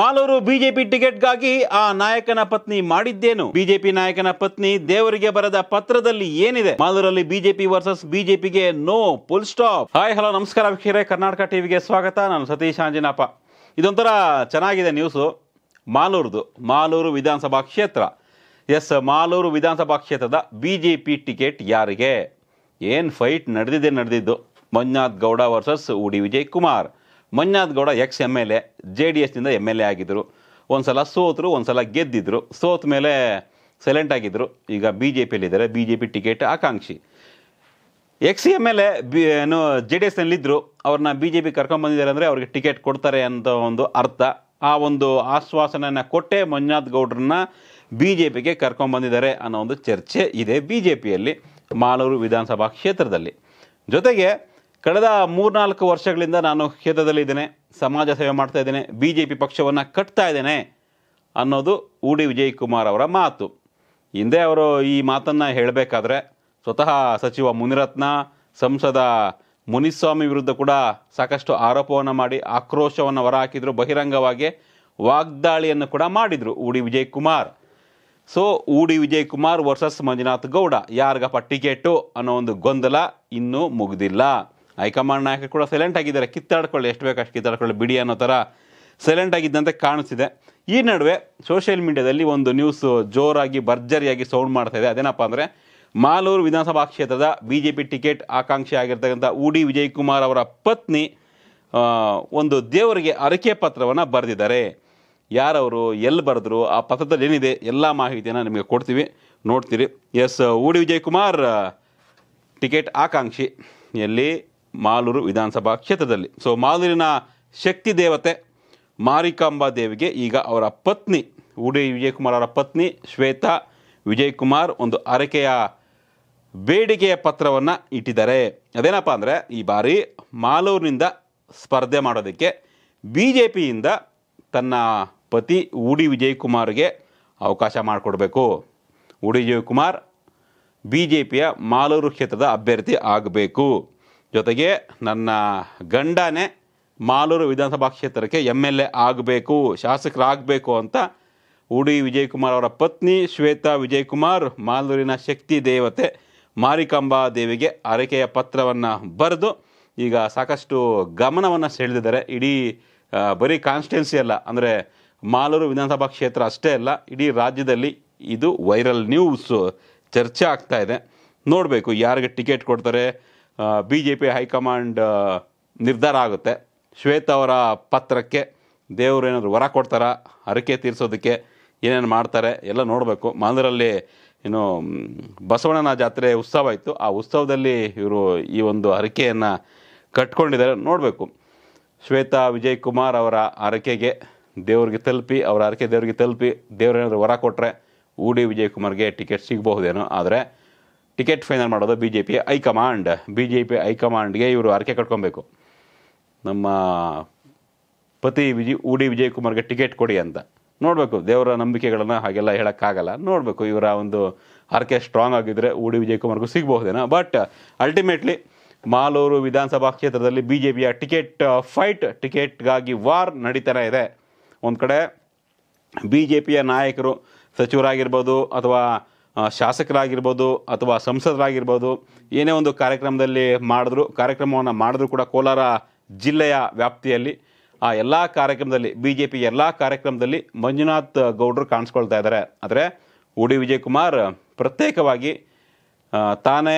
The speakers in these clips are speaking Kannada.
ಮಾಲೂರು ಬಿಜೆಪಿ ಟಿಕೆಟ್ಗಾಗಿ ಆ ನಾಯಕನ ಪತ್ನಿ ಮಾಡಿದ್ದೇನು ಬಿಜೆಪಿ ನಾಯಕನ ಪತ್ನಿ ದೇವರಿಗೆ ಬರೆದ ಪತ್ರದಲ್ಲಿ ಏನಿದೆ ಮಾಲೂರಲ್ಲಿ ಬಿಜೆಪಿ ವರ್ಸಸ್ ಬಿಜೆಪಿಗೆ no full stop hi hello ನಮಸ್ಕಾರ ವೀಕ್ಷಕರೇ ಕರ್ನಾಟಕ ಟಿವಿಗೆ ಸ್ವಾಗತ ನಾನು ಸತೀಶ್ ಆಂಜನಪ್ಪ ಇದೊಂಥರ ಚೆನ್ನಾಗಿದೆ ನ್ಯೂಸು ಮಾಲೂರ್ದು ಮಾಲೂರು ವಿಧಾನಸಭಾ ಕ್ಷೇತ್ರ ಎಸ್ ಮಾಲೂರು ವಿಧಾನಸಭಾ ಕ್ಷೇತ್ರದ ಬಿಜೆಪಿ ಟಿಕೆಟ್ ಯಾರಿಗೆ ಏನು ಫೈಟ್ ನಡೆದಿದೆ ನಡೆದಿದ್ದು Manjunath Gowda versus Hoodi Vijay Kumar Manjunath Gowda ex M L A J D ಎಸ್ನಿಂದ ಎಮ್ ಎಲ್ ಎ ಆಗಿದ್ದರು ಒಂದು ಸಲ ಸೋತರು ಒಂದು ಸಲ ಗೆದ್ದಿದ್ರು ಸೋತ ಮೇಲೆ ಸೈಲೆಂಟ್ ಆಗಿದ್ದರು ಈಗ ಬಿ ಜೆ ಪಿಯಲ್ಲಿದ್ದಾರೆ ಬಿ ಜೆ ಪಿ ಟಿಕೆಟ್ ಆಕಾಂಕ್ಷಿ ex M L A B ಏನು ಜೆ ಡಿ ಎಸ್ನಲ್ಲಿದ್ದರು ಅವ್ರನ್ನ ಬಿ ಜೆ ಪಿ ಕರ್ಕೊಂಬಂದಿದ್ದಾರೆ ಅಂದರೆ ಅವ್ರಿಗೆ ಟಿಕೆಟ್ ಕೊಡ್ತಾರೆ ಅಂತ ಒಂದು ಅರ್ಥ ಆ ಒಂದು ಆಶ್ವಾಸನೆಯನ್ನು ಕೊಟ್ಟೆ ಮಂಜುನಾಥ್ ಗೌಡ್ರನ್ನ ಬಿ ಜೆ ಪಿಗೆ ಕರ್ಕೊಂಬಂದಿದ್ದಾರೆ ಅನ್ನೋ ಒಂದು ಚರ್ಚೆ ಇದೆ ಬಿ ಜೆ ಪಿಯಲ್ಲಿ ಮಾಲೂರು ವಿಧಾನಸಭಾ ಕ್ಷೇತ್ರದಲ್ಲಿ ಜೊತೆಗೆ ಕಳೆದ ಮೂರ್ನಾಲ್ಕು ವರ್ಷಗಳಿಂದ ನಾನು ಇದ್ದೇನೆ ಸಮಾಜ ಸೇವೆ ಮಾಡ್ತಾ ಇದ್ದೇನೆ ಬಿ ಜೆ ಪಿ ಪಕ್ಷವನ್ನು ಕಟ್ತಾ ಇದ್ದೇನೆ ಅನ್ನೋದು ಊ ವಿಜಯ್ ವಿಜಯಕುಮಾರ್ ಅವರ ಮಾತು ಹಿಂದೆ ಅವರು ಈ ಮಾತನ್ನು ಹೇಳಬೇಕಾದ್ರೆ ಸ್ವತಃ ಸಚಿವ ಮುನಿರತ್ನ ಸಂಸದ ಮುನಿಸ್ವಾಮಿ ವಿರುದ್ಧ ಕೂಡ ಸಾಕಷ್ಟು ಆರೋಪವನ್ನು ಮಾಡಿ ಆಕ್ರೋಶವನ್ನು ಹೊರಹಾಕಿದ್ರು ಬಹಿರಂಗವಾಗಿ ವಾಗ್ದಾಳಿಯನ್ನು ಕೂಡ ಮಾಡಿದರು ಉಡಿ ವಿಜಯ್ ಕುಮಾರ್ ಸೊ ಊ ವಿಜಯ್ ವಿಜಯಕುಮಾರ್ ವರ್ಸಸ್ ಮಂಜುನಾಥ್ ಗೌಡ ಯಾರಿಗಪ್ಪ ಟಿಕೆಟು ಅನ್ನೋ ಒಂದು ಗೊಂದಲ ಇನ್ನೂ ಮುಗಿದಿಲ್ಲ ಹೈಕಮಾಂಡ್ ನಾಯಕರು ಕೂಡ ಸೈಲೆಂಟ್ ಆಗಿದ್ದಾರೆ ಕಿತ್ತಾಡ್ಕೊಳ್ಳಿ ಎಷ್ಟು ಬೇಕು ಅಷ್ಟು ಕಿತ್ತಾಡ್ಕೊಳ್ಳಿ ಬಿಡಿ ಅನ್ನೋ ಥರ ಸೈಲೆಂಟ್ ಆಗಿದ್ದಂತೆ ಕಾಣಿಸಿದೆ ಈ ನಡುವೆ ಸೋಷಿಯಲ್ ಮೀಡಿಯಾದಲ್ಲಿ ಒಂದು ನ್ಯೂಸ್ ಜೋರಾಗಿ ಭರ್ಜರಿಯಾಗಿ ಸೌಂಡ್ ಮಾಡ್ತಾ ಇದೆ ಅದೇನಪ್ಪ ಅಂದರೆ ಮಾಲೂರು ವಿಧಾನಸಭಾ ಕ್ಷೇತ್ರದ ಬಿ ಜೆ ಪಿ ಟಿಕೆಟ್ ಆಕಾಂಕ್ಷಿ ಆಗಿರ್ತಕ್ಕಂಥ ಉಡಿ ವಿಜಯಕುಮಾರ್ ಅವರ ಪತ್ನಿ ಒಂದು ದೇವರಿಗೆ ಅರಕೆ ಪತ್ರವನ್ನು ಬರೆದಿದ್ದಾರೆ ಯಾರವರು ಎಲ್ಲಿ ಬರೆದ್ರು ಆ ಪತ್ರದಲ್ಲಿ ಏನಿದೆ ಎಲ್ಲ ಮಾಹಿತಿಯನ್ನು ನಿಮಗೆ ಕೊಡ್ತೀವಿ ನೋಡ್ತೀರಿ ಎಸ್ ಡಿ ವಿಜಯಕುಮಾರ್ ಟಿಕೆಟ್ ಆಕಾಂಕ್ಷಿ ಎಲ್ಲಿ ಮಾಲೂರು ವಿಧಾನಸಭಾ ಕ್ಷೇತ್ರದಲ್ಲಿ ಸೊ ಮಾಲೂರಿನ ಶಕ್ತಿ ದೇವತೆ ಮಾರಿಕಾಂಬಾ ದೇವಿಗೆ ಈಗ ಅವರ ಪತ್ನಿ ಉಡಿ ವಿಜಯಕುಮಾರ್ ಅವರ ಪತ್ನಿ ಶ್ವೇತಾ ವಿಜಯಕುಮಾರ್ ಒಂದು ಅರಕೆಯ ಬೇಡಿಕೆಯ ಪತ್ರವನ್ನು ಇಟ್ಟಿದ್ದಾರೆ ಅದೇನಪ್ಪ ಅಂದರೆ ಈ ಬಾರಿ ಮಾಲೂರಿನಿಂದ ಸ್ಪರ್ಧೆ ಮಾಡೋದಕ್ಕೆ ಬಿ ಜೆ ಪಿಯಿಂದ ತನ್ನ ಪತಿ ಉಡಿ ವಿಜಯಕುಮಾರ್ಗೆ ಅವಕಾಶ ಮಾಡಿಕೊಡ್ಬೇಕು ಉಡಿ ವಿಜಯಕುಮಾರ್ ಬಿ ಜೆ ಪಿಯ ಮಾಲೂರು ಕ್ಷೇತ್ರದ ಅಭ್ಯರ್ಥಿ ಆಗಬೇಕು ಜೊತೆಗೆ ನನ್ನ ಗಂಡನೇ ಮಾಲೂರು ವಿಧಾನಸಭಾ ಕ್ಷೇತ್ರಕ್ಕೆ ಎಮ್ ಎಲ್ ಎ ಆಗಬೇಕು ಶಾಸಕರಾಗಬೇಕು ಅಂತ ಉಡಿ ವಿಜಯಕುಮಾರ್ ಅವರ ಪತ್ನಿ ಶ್ವೇತಾ ವಿಜಯಕುಮಾರ್ ಮಾಲೂರಿನ ಶಕ್ತಿ ದೇವತೆ ಮಾರಿಕಾಂಬಾ ದೇವಿಗೆ ಅರಕೆಯ ಪತ್ರವನ್ನು ಬರೆದು ಈಗ ಸಾಕಷ್ಟು ಗಮನವನ್ನು ಸೆಳೆದಿದ್ದಾರೆ ಇಡೀ ಬರೀ ಕಾನ್ಸ್ಟಿಟ್ಯೂನ್ಸಿ ಅಲ್ಲ ಅಂದರೆ ಮಾಲೂರು ವಿಧಾನಸಭಾ ಕ್ಷೇತ್ರ ಅಷ್ಟೇ ಅಲ್ಲ ಇಡೀ ರಾಜ್ಯದಲ್ಲಿ ಇದು ವೈರಲ್ ನ್ಯೂಸು ಚರ್ಚೆ ಆಗ್ತಾ ಇದೆ ನೋಡಬೇಕು ಯಾರಿಗೆ ಟಿಕೆಟ್ ಕೊಡ್ತಾರೆ ಬಿ ಜೆ ಪಿ ಹೈಕಮಾಂಡ್ ನಿರ್ಧಾರ ಆಗುತ್ತೆ ಶ್ವೇತ ಅವರ ಪತ್ರಕ್ಕೆ ದೇವರು ಏನಾದರೂ ವರ ಕೊಡ್ತಾರಾ ಹರಕೆ ತೀರಿಸೋದಕ್ಕೆ ಏನೇನು ಮಾಡ್ತಾರೆ ಎಲ್ಲ ನೋಡಬೇಕು ಮಾಂದ್ರಲ್ಲಿ ಏನು ಬಸವಣ್ಣನ ಜಾತ್ರೆ ಉತ್ಸವ ಇತ್ತು ಆ ಉತ್ಸವದಲ್ಲಿ ಇವರು ಈ ಒಂದು ಹರಕೆಯನ್ನು ಕಟ್ಕೊಂಡಿದ್ದಾರೆ ನೋಡಬೇಕು ಶ್ವೇತಾ ವಿಜಯ್ ಕುಮಾರ್ ಅವರ ಹರಕೆಗೆ ದೇವ್ರಿಗೆ ತಲುಪಿ ಅವರ ಹರಕೆ ದೇವ್ರಿಗೆ ತಲುಪಿ ದೇವರೇನಾದರೂ ವರ ಕೊಟ್ಟರೆ ಊಡಿ ವಿಜಯ್ ಕುಮಾರ್ಗೆ ಟಿಕೆಟ್ ಸಿಗಬಹುದೇನೋ ಆದರೆ ಟಿಕೆಟ್ ಫೈನಲ್ ಮಾಡೋದು B J P high command B J P ಹೈಕಮಾಂಡ್ಗೆ ಇವರು ಆರ್ಕೆ ಕಟ್ಕೊಬೇಕು ನಮ್ಮ ಪತಿ ವಿಜಯ್ ಉಡಿ ವಿಜಯಕುಮಾರ್ಗೆ ಟಿಕೆಟ್ ಕೊಡಿ ಅಂತ ನೋಡಬೇಕು ದೇವರ ನಂಬಿಕೆಗಳನ್ನು ಹಾಗೆಲ್ಲ ಹೇಳೋಕ್ಕಾಗಲ್ಲ ನೋಡಬೇಕು ಇವರ ಒಂದು ಹರಕೆ ಸ್ಟ್ರಾಂಗ್ ಆಗಿದ್ದರೆ ಡಿ ವಿಜಯಕುಮಾರ್ಗೂ ಸಿಗಬಹುದೇನೋ ಬಟ್ ಅಲ್ಟಿಮೇಟ್ಲಿ ಮಾಲೂರು ವಿಧಾನಸಭಾ ಕ್ಷೇತ್ರದಲ್ಲಿ ಬಿ ಜೆ ಪಿಯ ಟಿಕೆಟ್ ಫೈಟ್ uh, ಟಿಕೆಟ್ಗಾಗಿ ವಾರ್ ನಡೀತಾನೆ ಇದೆ ಒಂದು ಕಡೆ ಬಿ ಜೆ ಪಿಯ ನಾಯಕರು ಸಚಿವರಾಗಿರ್ಬೋದು ಅಥವಾ ಶಾಸಕರಾಗಿರ್ಬೋದು ಅಥವಾ ಸಂಸದರಾಗಿರ್ಬೋದು ಏನೇ ಒಂದು ಕಾರ್ಯಕ್ರಮದಲ್ಲಿ ಮಾಡಿದ್ರು ಕಾರ್ಯಕ್ರಮವನ್ನು ಮಾಡಿದ್ರು ಕೂಡ ಕೋಲಾರ ಜಿಲ್ಲೆಯ ವ್ಯಾಪ್ತಿಯಲ್ಲಿ ಆ ಎಲ್ಲ ಕಾರ್ಯಕ್ರಮದಲ್ಲಿ ಬಿ ಜೆ ಪಿ ಎಲ್ಲ ಕಾರ್ಯಕ್ರಮದಲ್ಲಿ ಮಂಜುನಾಥ್ ಗೌಡ್ರು ಕಾಣಿಸ್ಕೊಳ್ತಾ ಇದ್ದಾರೆ ಆದರೆ ಉಡಿ ವಿಜಯಕುಮಾರ್ ಪ್ರತ್ಯೇಕವಾಗಿ ತಾನೇ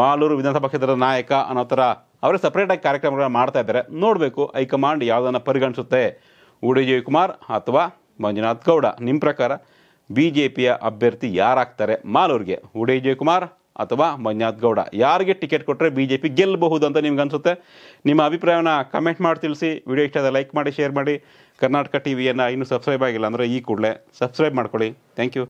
ಮಾಲೂರು ವಿಧಾನಸಭಾ ಕ್ಷೇತ್ರದ ನಾಯಕ ಅನ್ನೋ ಥರ ಅವರೇ ಸಪ್ರೇಟಾಗಿ ಕಾರ್ಯಕ್ರಮಗಳನ್ನ ಮಾಡ್ತಾ ಇದ್ದಾರೆ ನೋಡಬೇಕು ಹೈಕಮಾಂಡ್ ಯಾವುದನ್ನು ಪರಿಗಣಿಸುತ್ತೆ ಉಡಿ ವಿಜಯಕುಮಾರ್ ಅಥವಾ ಮಂಜುನಾಥ್ ಗೌಡ ನಿಮ್ಮ ಪ್ರಕಾರ ಬಿ ಜೆ ಪಿಯ ಅಭ್ಯರ್ಥಿ ಯಾರಾಗ್ತಾರೆ ಮಾಲೂರಿಗೆ ಜಯ ಜಯಕುಮಾರ್ ಅಥವಾ ಮಂಜುನಾಥ್ ಗೌಡ ಯಾರಿಗೆ ಟಿಕೆಟ್ ಕೊಟ್ಟರೆ ಬಿ ಜೆ ಪಿ ಗೆಲ್ಲಬಹುದು ಅಂತ ನಿಮ್ಗೆ ಅನಿಸುತ್ತೆ ನಿಮ್ಮ ಅಭಿಪ್ರಾಯನ ಕಮೆಂಟ್ ಮಾಡಿ ತಿಳಿಸಿ ವಿಡಿಯೋ ಇಷ್ಟ ಲೈಕ್ ಮಾಡಿ ಶೇರ್ ಮಾಡಿ ಕರ್ನಾಟಕ ಟಿ ವಿಯನ್ನು ಇನ್ನೂ ಸಬ್ಸ್ಕ್ರೈಬ್ ಆಗಿಲ್ಲ ಅಂದರೆ ಈ ಕೂಡಲೇ ಸಬ್ಸ್ಕ್ರೈಬ್ ಮಾಡ್ಕೊಳ್ಳಿ ಥ್ಯಾಂಕ್ ಯು